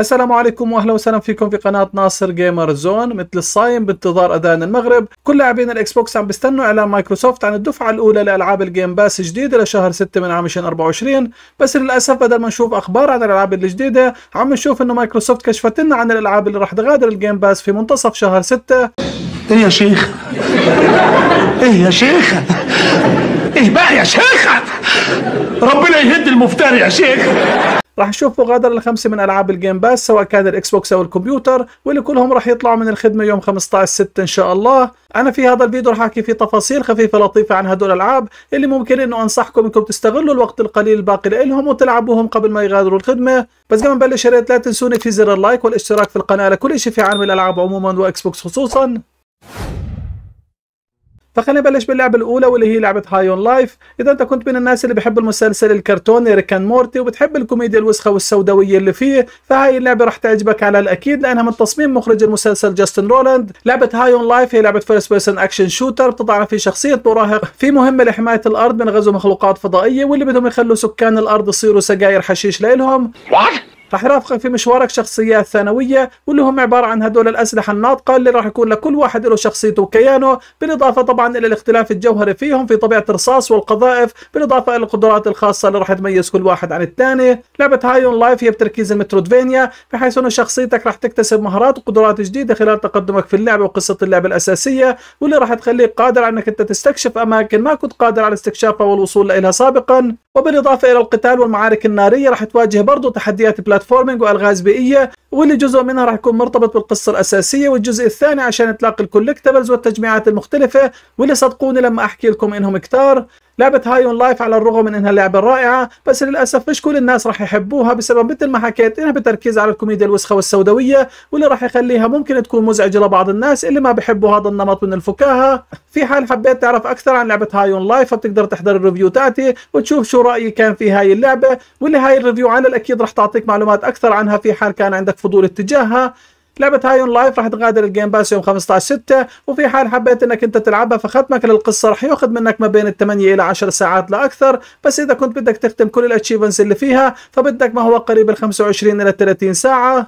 السلام عليكم واهلا وسهلا فيكم في قناه ناصر جيمر زون مثل الصايم بانتظار اذان المغرب كل لاعبين الاكس بوكس عم بيستنوا اعلان مايكروسوفت عن الدفعه الاولى لالعاب الجيم باس الجديدة لشهر 6 من عام 2024 بس للاسف بدل ما نشوف اخبار عن الالعاب الجديده عم نشوف انه مايكروسوفت كشفت لنا عن الالعاب اللي راح تغادر الجيم باس في منتصف شهر 6 ايه يا شيخ ايه يا شيخ ايه بقى يا شيخ ربنا يهد المفتري يا شيخ راح نشوف مغادرة لخمسة من ألعاب الجيم باس سواء كان الإكس بوكس أو الكمبيوتر واللي كلهم راح يطلعوا من الخدمة يوم 15/6 إن شاء الله أنا في هذا الفيديو راح أحكي فيه تفاصيل خفيفة لطيفة عن هدول الألعاب اللي ممكن إنه أنصحكم إنكم تستغلوا الوقت القليل الباقي لإلهم وتلعبوهم قبل ما يغادروا الخدمة بس قبل ما نبلش يا ريت لا تنسوني في زر اللايك والاشتراك في القناة لكل شيء في عالم الألعاب عموما وإكس بوكس خصوصا فخلينا نبلش باللعبه الاولى واللي هي لعبه هاي اون لايف اذا انت كنت من الناس اللي بحب المسلسل الكرتوني ريكان مورتي وبتحب الكوميديا الوسخه والسوداويه اللي فيه فهاي اللعبه راح تعجبك على الاكيد لانها من تصميم مخرج المسلسل جاستن رولاند لعبه هاي اون لايف هي لعبه فيرست بيرسون اكشن شوتر بتضعنا في شخصيه مراهق في مهمه لحمايه الارض من غزو مخلوقات فضائيه واللي بدهم يخلوا سكان الارض يصيروا سجاير حشيش لإلهم What? راح يرافقك في مشوارك شخصيات ثانويه واللي هم عباره عن هدول الاسلحه الناطقه اللي راح يكون لكل واحد له شخصيته وكيانه بالاضافه طبعا الى الاختلاف الجوهري فيهم في طبيعه الرصاص والقذائف بالاضافه الى القدرات الخاصه اللي راح تميز كل واحد عن الثاني لعبه هاي اون لايف هي بتركيز المترودفينيا بحيث انه شخصيتك راح تكتسب مهارات وقدرات جديده خلال تقدمك في اللعبه وقصه اللعبه الاساسيه واللي راح تخليك قادر على انك انت تستكشف اماكن ما كنت قادر على استكشافها والوصول لها سابقا وبالاضافه الى القتال والمعارك الناريه راح تواجه برضو تحديات بلاتفورمينج والغاز بيئيه واللي جزء منها راح يكون مرتبط بالقصة الأساسية والجزء الثاني عشان تلاقي الكولكتبلز والتجميعات المختلفة واللي صدقوني لما أحكي لكم إنهم كتار لعبة هاي اون لايف على الرغم من انها لعبة رائعة بس للأسف مش كل الناس راح يحبوها بسبب مثل ما حكيت انها بتركيز على الكوميديا الوسخة والسوداوية واللي راح يخليها ممكن تكون مزعجة لبعض الناس اللي ما بحبوا هذا النمط من الفكاهة في حال حبيت تعرف اكثر عن لعبة هاي اون لايف فبتقدر تحضر الريفيو تاعتي وتشوف شو رأيي كان في هاي اللعبة واللي هاي الريفيو على الاكيد راح تعطيك معلومات اكثر عنها في حال كان عندك فضول اتجاهها لعبة هايون لايف راح تغادر الجيم باس يوم 15 6 وفي حال حبيت انك انت تلعبها فختمك للقصة راح ياخذ منك ما بين 8 الى 10 ساعات لا اكثر بس اذا كنت بدك تختم كل الاتشيفمنتس اللي فيها فبدك ما هو قريب ال 25 الى 30 ساعة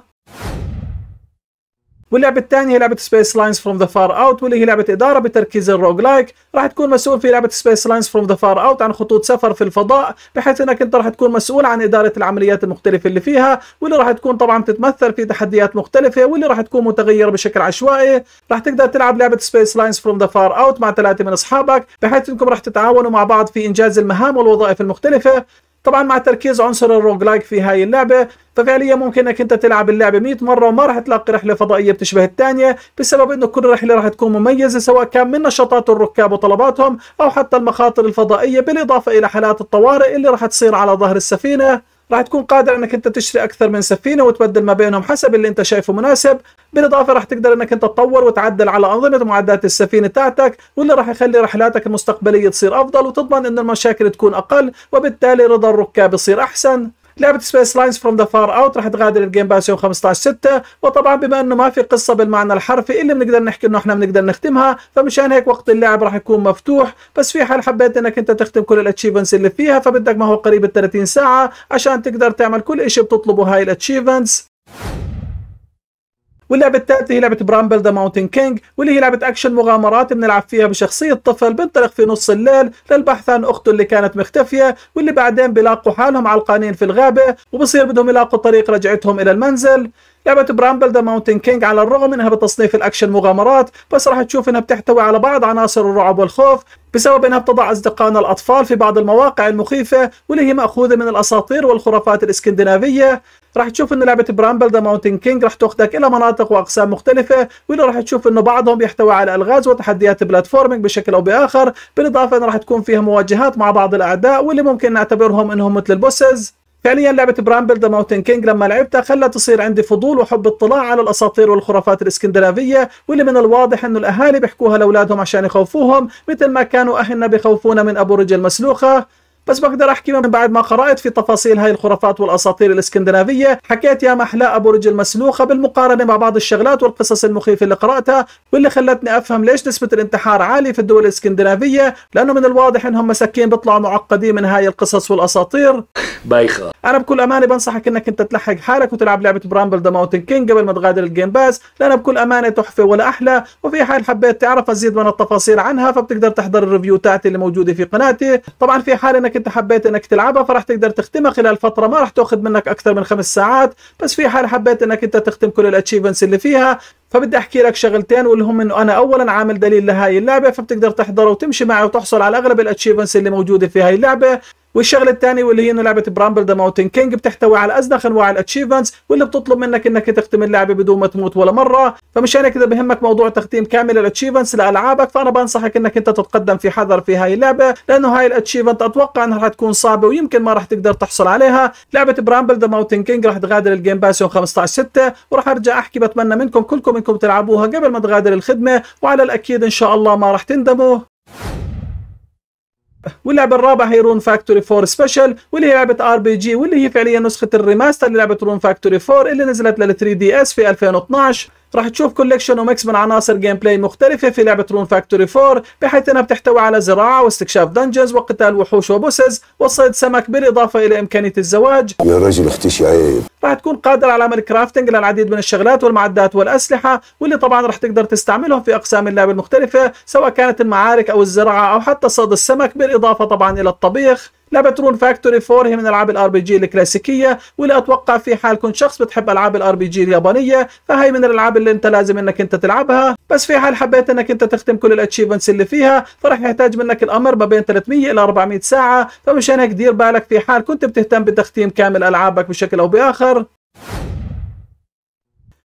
واللعبه الثانيه لعبه سبيس لاينز فروم ذا فار اوت واللي هي لعبه اداره بتركيز الروج لايك راح تكون مسؤول في لعبه سبيس لاينز فروم ذا فار اوت عن خطوط سفر في الفضاء بحيث انك انت راح تكون مسؤول عن اداره العمليات المختلفه اللي فيها واللي راح تكون طبعا تتمثل في تحديات مختلفه واللي راح تكون متغيره بشكل عشوائي راح تقدر تلعب لعبه سبيس لاينز فروم ذا فار اوت مع ثلاثه من اصحابك بحيث انكم راح تتعاونوا مع بعض في انجاز المهام والوظائف المختلفه طبعا مع تركيز عنصر لايك في هاي اللعبة ففعليا ممكن انك انت تلعب اللعبة 100 مرة وما راح تلاقي رحلة فضائية بتشبه الثانية بسبب انه كل رحلة راح تكون مميزة سواء كان من نشاطات الركاب وطلباتهم او حتى المخاطر الفضائية بالاضافة الى حالات الطوارئ اللي راح تصير على ظهر السفينة راح تكون قادر انك انت تشتري اكثر من سفينه وتبدل ما بينهم حسب اللي انت شايفه مناسب بالاضافه راح تقدر انك انت تطور وتعدل على انظمه ومعدات السفينه تاعتك واللي راح يخلي رحلاتك المستقبليه تصير افضل وتضمن ان المشاكل تكون اقل وبالتالي رضا الركاب يصير احسن لعبه سبيس لاينز فروم ذا فار اوت راح تغادر الجيم باس يوم 15 6 وطبعا بما انه ما في قصه بالمعنى الحرفي اللي بنقدر نحكي انه احنا بنقدر نختمها فمشان هيك وقت اللعب راح يكون مفتوح بس في حال حبيت انك انت تختم كل الاتشيفمنتس اللي فيها فبدك ما هو قريب ال 30 ساعه عشان تقدر تعمل كل شيء بتطلبه هاي الاتشيفمنتس واللعبه الثالثه هي لعبه برامبل ذا ماونتن كينج واللي هي لعبه اكشن مغامرات بنلعب فيها بشخصيه طفل بنطلق في نص الليل للبحث عن اخته اللي كانت مختفيه واللي بعدين بيلاقوا حالهم علقانين في الغابه وبصير بدهم يلاقوا طريق رجعتهم الى المنزل لعبه برامبل ذا ماونتن كينج على الرغم انها بتصنيف الاكشن مغامرات بس راح تشوف انها بتحتوي على بعض عناصر الرعب والخوف بسبب انها بتضع اصدقائنا الاطفال في بعض المواقع المخيفه واللي هي ماخوذه من الاساطير والخرافات الاسكندنافيه راح تشوف ان لعبه برامبل ذا ماونتن كينج راح تاخذك الى مناطق واقسام مختلفه واللي راح تشوف انه بعضهم يحتوي على الغاز وتحديات بلاتفورمينج بشكل او باخر بالاضافه انه راح تكون فيها مواجهات مع بعض الاعداء واللي ممكن نعتبرهم انهم مثل البوسز فعليا لعبه برامبل ذا ماوتن كينج لما لعبتها خلت تصير عندي فضول وحب اطلاع على الاساطير والخرافات الاسكندنافيه واللي من الواضح انه الاهالي بيحكوها لاولادهم عشان يخوفوهم مثل ما كانوا اهلنا بيخوفونا من ابو رجل مسلوخه بس بقدر احكي من بعد ما قرات في تفاصيل هاي الخرافات والاساطير الاسكندنافيه حكيت يا محلاء ابو رجل مسلوخه بالمقارنه مع بعض الشغلات والقصص المخيفه اللي قراتها واللي خلتني افهم ليش نسبه الانتحار عاليه في الدول الاسكندنافيه لانه من الواضح انهم مساكين بيطلعوا معقدين من هاي القصص والاساطير بايخه انا بكل امانه بنصحك انك انت تلحق حالك وتلعب لعبه برامبل ذا ماونتن كينج قبل ما تغادر الجيم باس لانها بكل امانه تحفه ولا احلى وفي حال حبيت تعرف ازيد من التفاصيل عنها فبتقدر تحضر الريفيو تاعتي اللي موجوده في قناتي طبعا في حال انك انك انت حبيت انك تلعبها فراح تقدر تختمها خلال فتره ما راح تاخذ منك اكثر من خمس ساعات بس في حال حبيت انك انت تختم كل الاتشيفمنتس اللي فيها فبدي احكي لك شغلتين واللي هم انه انا اولا عامل دليل لهاي اللعبه فبتقدر تحضر وتمشي معي وتحصل على اغلب الاتشيفمنتس اللي موجوده في هاي اللعبه والشغله الثانيه واللي هي انه لعبه برامبل ذا ماونتن كينج بتحتوي على ازدخ انواع الاتشيفمنتس واللي بتطلب منك انك تختم اللعبه بدون ما تموت ولا مره فمشان هيك اذا بهمك موضوع تختيم كامل الاتشيفمنتس لالعابك فانا بنصحك انك انت تتقدم في حذر في هاي اللعبه لانه هاي الاتشيفمنت اتوقع انها رح تكون صعبه ويمكن ما رح تقدر تحصل عليها لعبه برامبل ذا ماونتن كينج رح تغادر الجيم باس يوم 15 6 وراح ارجع احكي بتمنى منكم كلكم انكم تلعبوها قبل ما تغادر الخدمه وعلى الاكيد ان شاء الله ما راح تندموا واللعبه الرابعه هي رون فاكتوري 4 سبيشال واللي هي لعبه ار بي جي واللي هي فعليا نسخه الريماستر للعبه رون فاكتوري 4 اللي نزلت لل 3 دي اس في 2012 راح تشوف كوليكشن وميكس من عناصر جيم بلاي مختلفة في لعبة رون فاكتوري 4 بحيث انها بتحتوي على زراعة واستكشاف دنجنز وقتال وحوش وبوسز وصيد سمك بالاضافة الى امكانية الزواج يا رجل اختشي عيب راح تكون قادر على عمل كرافتنج للعديد من الشغلات والمعدات والاسلحة واللي طبعا راح تقدر تستعملهم في اقسام اللعبة المختلفة سواء كانت المعارك او الزراعة او حتى صيد السمك بالاضافة طبعا الى الطبيخ لعبه رون فاكتوري 4 هي من العاب الار بي جي الكلاسيكيه واللي اتوقع في حال كنت شخص بتحب العاب الار بي جي اليابانيه فهي من الالعاب اللي انت لازم انك انت تلعبها بس في حال حبيت انك انت تختم كل الاتشيفمنتس اللي فيها فرح يحتاج منك الامر ما بين 300 الى 400 ساعه فمشان هيك دير بالك في حال كنت بتهتم بتختيم كامل العابك بشكل او باخر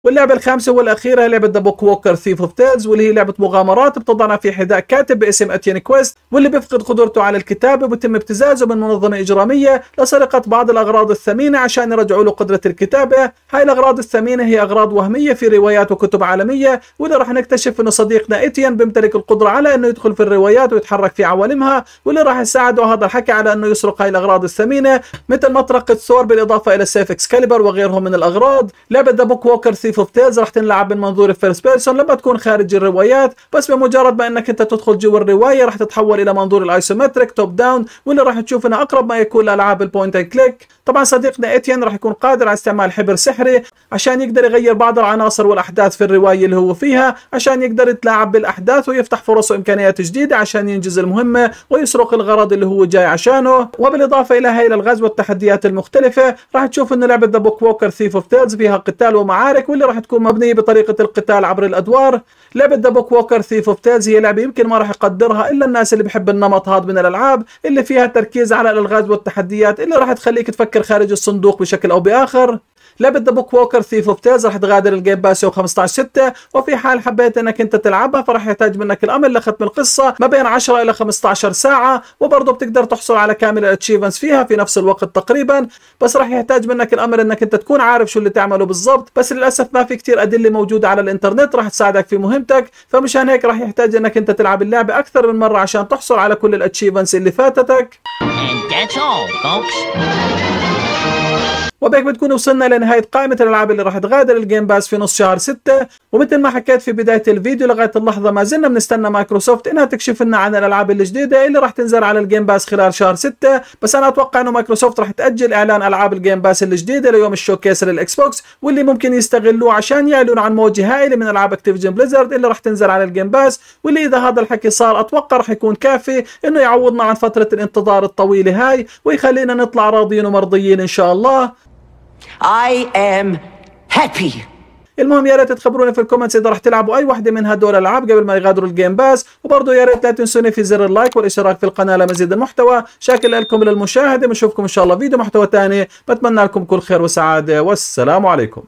واللعبه الخامسه والاخيره لعبه ذا بوك ووكر ثيف اوف تيلز واللي هي لعبه مغامرات بتضعنا في حذاء كاتب باسم اتين كويست واللي بيفقد قدرته على الكتابه وبتم ابتزازه من منظمه اجراميه لسرقه بعض الاغراض الثمينه عشان يرجعوا له قدره الكتابه هاي الاغراض الثمينه هي اغراض وهميه في روايات وكتب عالميه واللي راح نكتشف انه صديقنا اتيان بيمتلك القدره على انه يدخل في الروايات ويتحرك في عوالمها واللي راح يساعده هذا الحكي على انه يسرق هاي الاغراض الثمينه مثل مطرقه ثور بالاضافه الى سيف اكسكاليبر وغيرهم من الاغراض لعبه ذا بوك ووكر ثيف اوف تيلز رح تنلعب من منظور الفيرست بيرسون لما تكون خارج الروايات بس بمجرد ما انك انت تدخل جوا الروايه رح تتحول الى منظور الايسومتريك توب داون واللي رح تشوف انه اقرب ما يكون لالعاب البوينت اند كليك طبعا صديقنا اتين رح يكون قادر على استعمال حبر سحري عشان يقدر يغير بعض العناصر والاحداث في الروايه اللي هو فيها عشان يقدر يتلاعب بالاحداث ويفتح فرص وامكانيات جديده عشان ينجز المهمه ويسرق الغرض اللي هو جاي عشانه وبالاضافه الى هاي الغاز والتحديات المختلفه رح تشوف انه لعبه ذا بوك ووكر ثيف اوف تيلز فيها قتال ومعارك اللي راح تكون مبنيه بطريقه القتال عبر الادوار لعبه ذا بوك ووكر ثيف اوف تيلز هي لعبه يمكن ما راح يقدرها الا الناس اللي بحب النمط هذا من الالعاب اللي فيها تركيز على الالغاز والتحديات اللي راح تخليك تفكر خارج الصندوق بشكل او باخر لعبه ذا بوك ووكر ثيف اوف تيلز راح تغادر الجيم باس يوم 15 6 وفي حال حبيت انك انت تلعبها فراح يحتاج منك الامل لختم القصه ما بين 10 الى 15 ساعه وبرضه بتقدر تحصل على كامل الاتشيفمنتس فيها في نفس الوقت تقريبا بس راح يحتاج منك الامر انك انت تكون عارف شو اللي تعمله بالضبط بس للاسف ما في كثير ادله موجوده على الانترنت راح تساعدك في مهمتك فمشان هيك راح يحتاج انك انت تلعب اللعبه اكثر من مره عشان تحصل على كل الاتشيفمنتس اللي فاتتك And that's all, folks. وبهيك بتكون وصلنا لنهاية قائمة الألعاب اللي راح تغادر الجيم باس في نص شهر 6 ومثل ما حكيت في بداية الفيديو لغاية اللحظة ما زلنا بنستنى مايكروسوفت إنها تكشف لنا عن الألعاب الجديدة اللي راح تنزل على الجيم باس خلال شهر 6 بس أنا أتوقع إنه مايكروسوفت راح تأجل إعلان ألعاب الجيم باس الجديدة ليوم الشوكيس للإكس بوكس واللي ممكن يستغلوه عشان يعلنوا عن موجة هائلة من ألعاب جيم بليزرد اللي راح تنزل على الجيم باس واللي إذا هذا الحكي صار أتوقع راح يكون كافي إنه يعوضنا عن فترة الانتظار الطويلة هاي ويخلينا نطلع راضيين ومرضيين إن شاء الله I am happy المهم يا ريت تخبروني في الكومنتس اذا رح تلعبوا اي وحده من هدول الالعاب قبل ما يغادروا الجيم باس وبرضه يا ريت لا تنسوني في زر اللايك والاشتراك في القناه لمزيد المحتوى شاكر لكم للمشاهده بنشوفكم ان شاء الله فيديو محتوى ثاني بتمنى لكم كل خير وسعاده والسلام عليكم